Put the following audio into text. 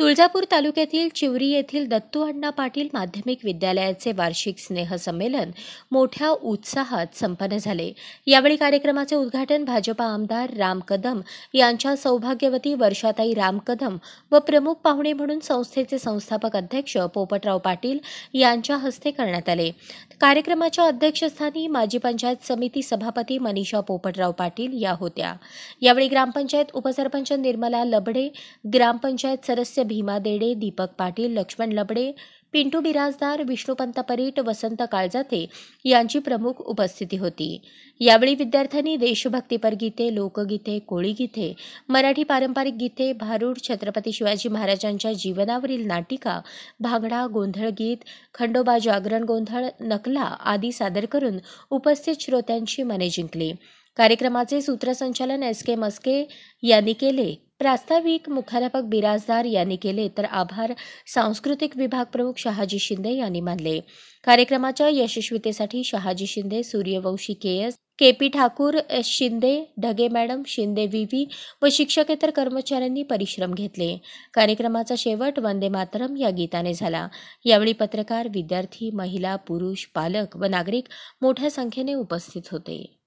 तुळजापूर तालुक्यातील चिवरी येथील दत्तू अण्णा पाटील माध्यमिक विद्यालयाचे वार्षिक स्नेह संमेलन मोठ्या उत्साहात संपन्न झाले यावेळी कार्यक्रमाचे उद्घाटन भाजपा आमदार राम कदम यांच्या सौभाग्यवती वर्षाताई राम कदम व प्रमुख पाहुणे म्हणून संस्थेचे संस्थापक अध्यक्ष पोपटराव पाटील यांच्या हस्ते करण्यात आले कार्यक्रमाच्या अध्यक्षस्थानी माजी पंचायत समिती सभापती मनीषा पोपटराव पाटील या होत्या यावेळी ग्रामपंचायत उपसरपंच निर्मला लबडे ग्रामपंचायत सदस्य भीमा देडे दीपक पाटील लक्ष्मण लबडे पिंटू बिराजदार विष्णुपंत परीट वसंत काळजाते यांची प्रमुख उपस्थिती होती यावेळी विद्यार्थ्यांनी देशभक्तीपर गीते लोकगीते कोळीगीते मराठी पारंपरिक गीते भारूड छत्रपती शिवाजी महाराजांच्या जीवनावरील नाटिका भांगडा गोंधळ गीत खंडोबा जागरण गोंधळ नकला आदी सादर करून उपस्थित श्रोत्यांची मने जिंकली कार्यक्रमाचे सूत्रसंचालन एस के मस्के यांनी केले प्रास्ताविक मुख्याध्यापक बिराजदार यांनी केले तर आभार सांस्कृतिक विभाग प्रमुख शहाजी शिंदे यांनी मानले कार्यक्रमाच्या यशस्वीतेसाठी Shahaji Shinde Suryavanshi K S K P Thakur Shinde Dhage madam Shinde विवी व शिक्षकेतर कर्मचाऱ्यांनी परिश्रम घेतले कार्यक्रमाचा शेवट वंदे मातरम या गीताने झाला यावेळी पत्रकार विद्यार्थी महिला पुरुष पालक व नागरिक मोठ्या संख्येने उपस्थित होते